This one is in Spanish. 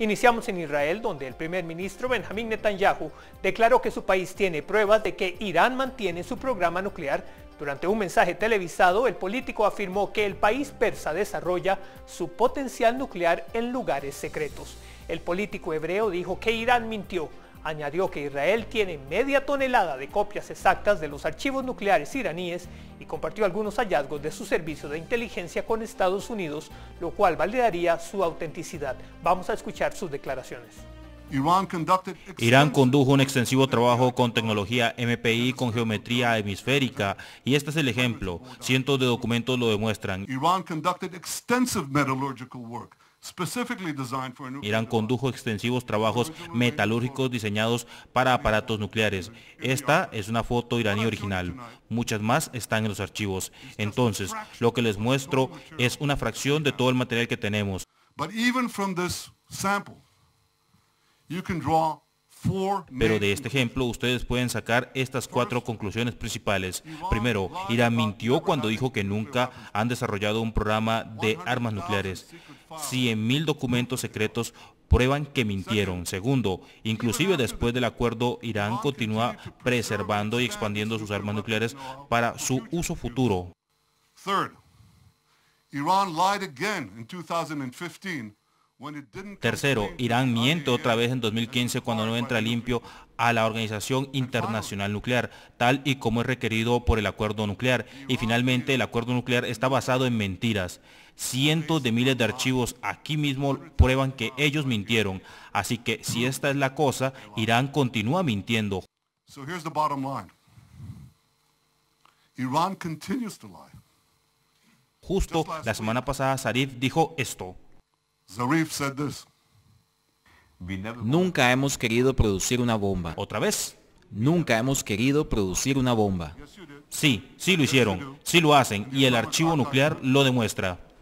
Iniciamos en Israel, donde el primer ministro Benjamin Netanyahu declaró que su país tiene pruebas de que Irán mantiene su programa nuclear. Durante un mensaje televisado, el político afirmó que el país persa desarrolla su potencial nuclear en lugares secretos. El político hebreo dijo que Irán mintió añadió que Israel tiene media tonelada de copias exactas de los archivos nucleares iraníes y compartió algunos hallazgos de su servicio de inteligencia con Estados Unidos, lo cual validaría su autenticidad. Vamos a escuchar sus declaraciones. Irán condujo un extensivo trabajo con tecnología MPI con geometría hemisférica y este es el ejemplo. Cientos de documentos lo demuestran. Irán condujo extensivos trabajos metalúrgicos diseñados para aparatos nucleares. Esta es una foto iraní original. Muchas más están en los archivos. Entonces, lo que les muestro es una fracción de todo el material que tenemos. Pero de este ejemplo ustedes pueden sacar estas cuatro conclusiones principales. Primero, Irán mintió cuando dijo que nunca han desarrollado un programa de armas nucleares. 100.000 documentos secretos prueban que mintieron. Segundo, inclusive después del acuerdo, Irán continúa preservando y expandiendo sus armas nucleares para su uso futuro. Third, Iran lied again in 2015 Tercero, Irán miente otra vez en 2015 cuando no entra limpio a la Organización Internacional Nuclear, tal y como es requerido por el acuerdo nuclear. Y finalmente, el acuerdo nuclear está basado en mentiras. Cientos de miles de archivos aquí mismo prueban que ellos mintieron. Así que si esta es la cosa, Irán continúa mintiendo. Justo la semana pasada Sarif dijo esto. Zarif Nunca hemos querido producir una bomba. ¿Otra vez? Nunca hemos querido producir una bomba. Sí, sí lo hicieron, sí lo hacen y el archivo nuclear lo demuestra.